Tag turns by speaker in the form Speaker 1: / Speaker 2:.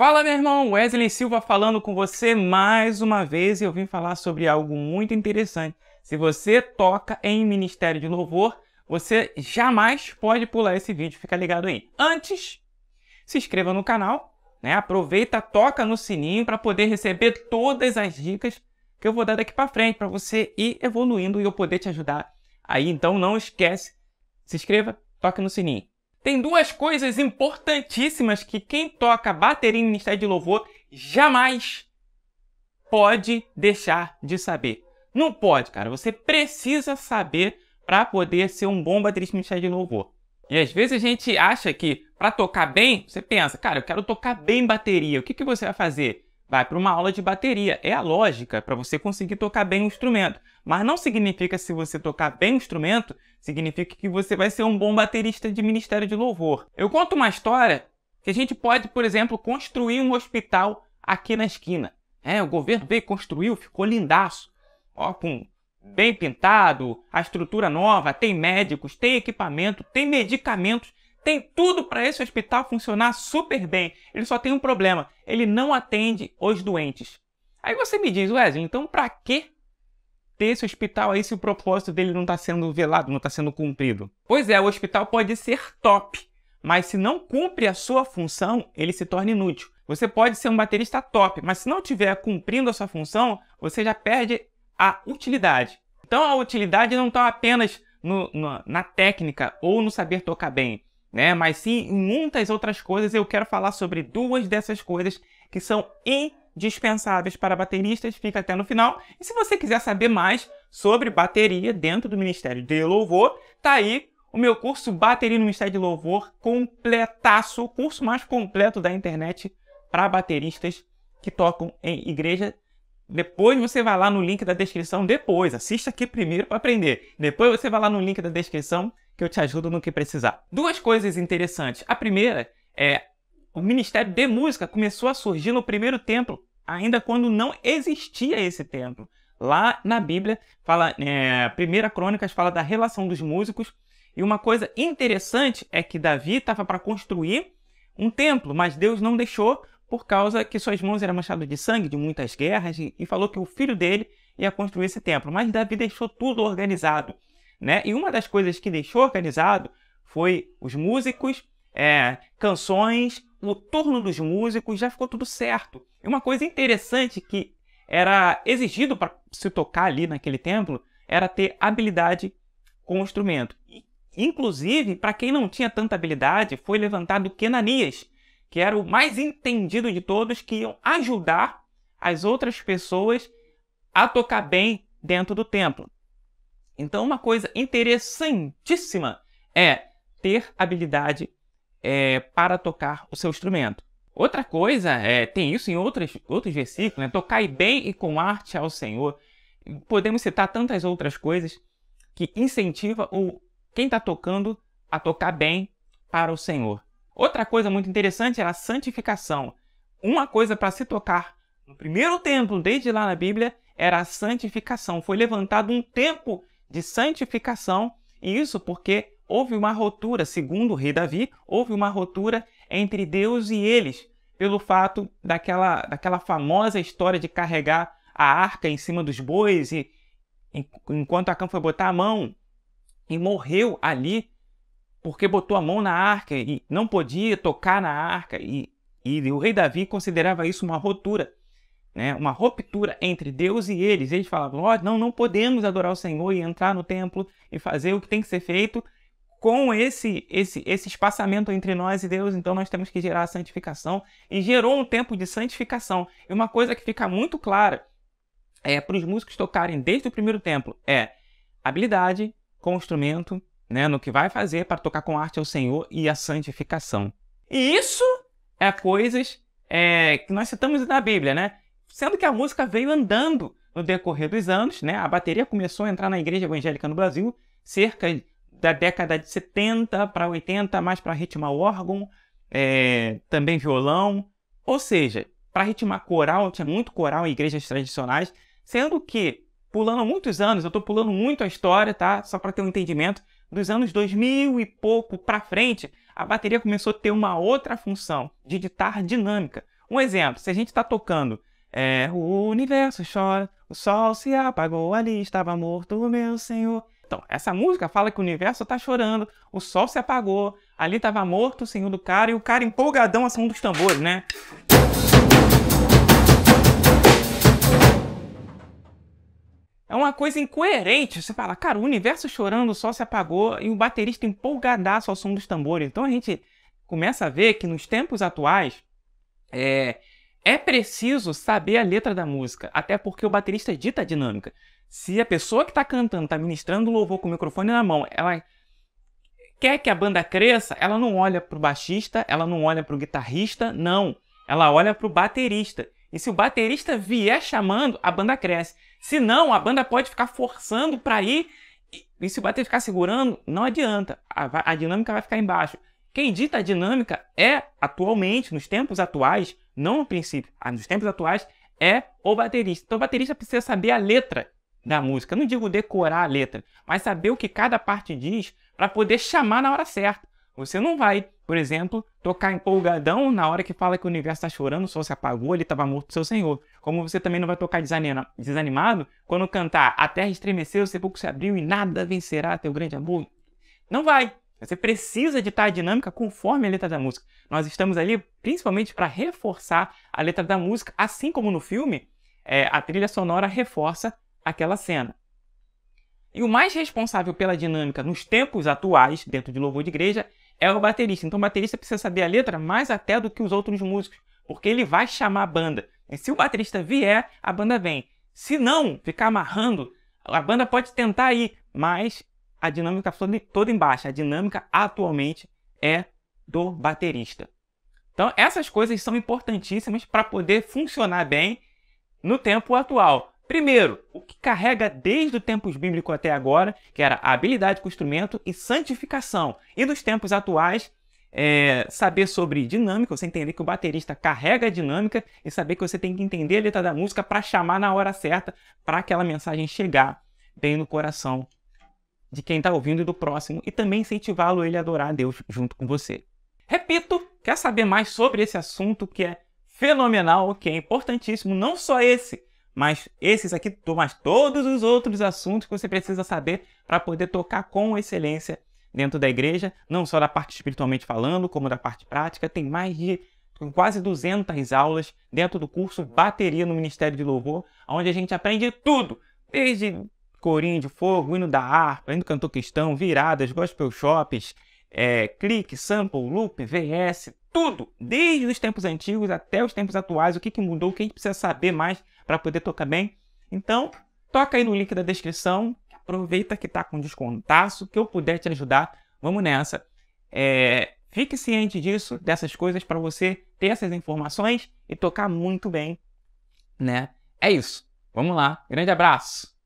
Speaker 1: Fala, meu irmão! Wesley Silva falando com você mais uma vez e eu vim falar sobre algo muito interessante. Se você toca em Ministério de Louvor, você jamais pode pular esse vídeo, fica ligado aí. Antes, se inscreva no canal, né? aproveita, toca no sininho para poder receber todas as dicas que eu vou dar daqui para frente para você ir evoluindo e eu poder te ajudar. Aí então não esquece, se inscreva, toque no sininho. Tem duas coisas importantíssimas que quem toca bateria em ministério de louvor jamais pode deixar de saber. Não pode, cara. Você precisa saber para poder ser um bom baterista ministério de louvor. E às vezes a gente acha que para tocar bem, você pensa, cara, eu quero tocar bem bateria. O que, que você vai fazer? vai para uma aula de bateria. É a lógica para você conseguir tocar bem o instrumento. Mas não significa se você tocar bem o instrumento, significa que você vai ser um bom baterista de ministério de louvor. Eu conto uma história que a gente pode, por exemplo, construir um hospital aqui na esquina. É, o governo veio, construiu, ficou lindaço. Ó, com bem pintado, a estrutura nova, tem médicos, tem equipamento, tem medicamentos tem tudo para esse hospital funcionar super bem. Ele só tem um problema: ele não atende os doentes. Aí você me diz, Wesley, então para que ter esse hospital aí se o propósito dele não está sendo velado, não está sendo cumprido? Pois é, o hospital pode ser top, mas se não cumpre a sua função, ele se torna inútil. Você pode ser um baterista top, mas se não estiver cumprindo a sua função, você já perde a utilidade. Então a utilidade não está apenas no, na técnica ou no saber tocar bem né? Mas sim em muitas outras coisas. Eu quero falar sobre duas dessas coisas que são indispensáveis para bateristas. Fica até no final. E se você quiser saber mais sobre bateria dentro do Ministério de Louvor, tá aí o meu curso Bateria no Ministério de Louvor completaço, o curso mais completo da internet para bateristas que tocam em igreja. Depois você vai lá no link da descrição, depois, assista aqui primeiro para aprender. Depois você vai lá no link da descrição que eu te ajudo no que precisar. Duas coisas interessantes. A primeira é o Ministério de Música começou a surgir no primeiro templo, ainda quando não existia esse templo. Lá na Bíblia, fala, é, Primeira Crônicas fala da relação dos músicos. E uma coisa interessante é que Davi estava para construir um templo, mas Deus não deixou por causa que suas mãos eram manchadas de sangue de muitas guerras e, e falou que o filho dele ia construir esse templo. Mas Davi deixou tudo organizado né? E uma das coisas que deixou organizado foi os músicos, é, canções, o turno dos músicos, já ficou tudo certo. E uma coisa interessante que era exigido para se tocar ali naquele templo era ter habilidade com o instrumento. inclusive, para quem não tinha tanta habilidade, foi levantado Kenanias, que era o mais entendido de todos, que iam ajudar as outras pessoas a tocar bem dentro do templo. Então, uma coisa interessantíssima é ter habilidade é, para tocar o seu instrumento. Outra coisa, é, tem isso em outros, outros versículos, né? Tocai bem e com arte ao Senhor. Podemos citar tantas outras coisas que incentiva o, quem está tocando a tocar bem para o Senhor. Outra coisa muito interessante era é a santificação. Uma coisa para se tocar no primeiro templo, desde lá na Bíblia, era a santificação. Foi levantado um tempo de santificação, e isso porque houve uma rotura, segundo o rei Davi, houve uma rotura entre Deus e eles, pelo fato daquela, daquela famosa história de carregar a arca em cima dos bois e enquanto Acã foi botar a mão e morreu ali porque botou a mão na arca e não podia tocar na arca e, e o rei Davi considerava isso uma rotura né, uma ruptura entre Deus e eles. Eles falavam: oh, não, não podemos adorar o Senhor e entrar no templo e fazer o que tem que ser feito com esse, esse, esse espaçamento entre nós e Deus, então nós temos que gerar a santificação. E gerou um tempo de santificação. E uma coisa que fica muito clara é, para os músicos tocarem desde o primeiro templo é habilidade com o instrumento, né, no que vai fazer para tocar com arte ao Senhor e a santificação. E isso é coisas é, que nós citamos na Bíblia, né? sendo que a música veio andando no decorrer dos anos, né? A bateria começou a entrar na igreja evangélica no Brasil cerca da década de 70 para 80, mais para ritmar órgão, é, também violão, ou seja, para ritmar coral, tinha muito coral em igrejas tradicionais, sendo que, pulando muitos anos, eu estou pulando muito a história, tá? Só para ter um entendimento, dos anos 2000 e pouco para frente, a bateria começou a ter uma outra função, de ditar dinâmica. Um exemplo, se a gente está tocando é, o universo chora, o sol se apagou, ali estava morto o meu senhor. Então, essa música fala que o universo está chorando, o sol se apagou, ali estava morto o senhor do cara, e o cara empolgadão ao som dos tambores, né? É uma coisa incoerente. Você fala, cara, o universo chorando, o sol se apagou e o baterista empolgadaço ao som dos tambores. Então a gente começa a ver que nos tempos atuais, é, é preciso saber a letra da música, até porque o baterista dita a dinâmica. Se a pessoa que está cantando, está ministrando louvor com o microfone na mão, ela quer que a banda cresça, ela não olha para o baixista, ela não olha para o guitarrista, não. Ela olha para o baterista. E se o baterista vier chamando, a banda cresce. Se não, a banda pode ficar forçando para ir. E se o bater ficar segurando, não adianta. A, a dinâmica vai ficar embaixo. Quem dita a dinâmica é, atualmente, nos tempos atuais, não no princípio, ah, nos tempos atuais, é o baterista. Então o baterista precisa saber a letra da música. Eu não digo decorar a letra, mas saber o que cada parte diz para poder chamar na hora certa. Você não vai, por exemplo, tocar empolgadão na hora que fala que o universo está chorando, o sol se apagou, ele estava morto, seu senhor. Como você também não vai tocar desanimado quando cantar A terra estremeceu, o sepulcro se abriu e nada vencerá teu grande amor. Não vai. Você precisa editar a dinâmica conforme a letra da música. Nós estamos ali principalmente para reforçar a letra da música, assim como no filme, é, a trilha sonora reforça aquela cena. E o mais responsável pela dinâmica nos tempos atuais, dentro de louvor de igreja, é o baterista. Então o baterista precisa saber a letra mais até do que os outros músicos, porque ele vai chamar a banda. E se o baterista vier, a banda vem. Se não ficar amarrando, a banda pode tentar ir, mas a dinâmica toda embaixo A dinâmica atualmente é do baterista. Então, essas coisas são importantíssimas para poder funcionar bem no tempo atual. Primeiro, o que carrega desde o tempos bíblico até agora, que era a habilidade com o instrumento e santificação. E nos tempos atuais, é, saber sobre dinâmica, você entender que o baterista carrega a dinâmica e saber que você tem que entender a letra da música para chamar na hora certa, para aquela mensagem chegar bem no coração de quem está ouvindo e do próximo e também incentivá-lo ele a adorar a Deus junto com você. Repito, quer saber mais sobre esse assunto que é fenomenal, que é importantíssimo, não só esse, mas esses aqui, mas todos os outros assuntos que você precisa saber para poder tocar com excelência dentro da igreja, não só da parte espiritualmente falando, como da parte prática, tem mais de com quase 200 aulas dentro do curso Bateria no Ministério de Louvor, onde a gente aprende tudo, desde corinho de fogo, hino da harpa, hino cantor questão, viradas, gospel shops, é, clique, sample, loop, VS, tudo, desde os tempos antigos até os tempos atuais, o que, que mudou, o que a gente precisa saber mais para poder tocar bem. Então, toca aí no link da descrição, aproveita que tá com descontaço, que eu puder te ajudar, vamos nessa. É, fique ciente disso, dessas coisas, para você ter essas informações e tocar muito bem, né? É isso, vamos lá, grande abraço!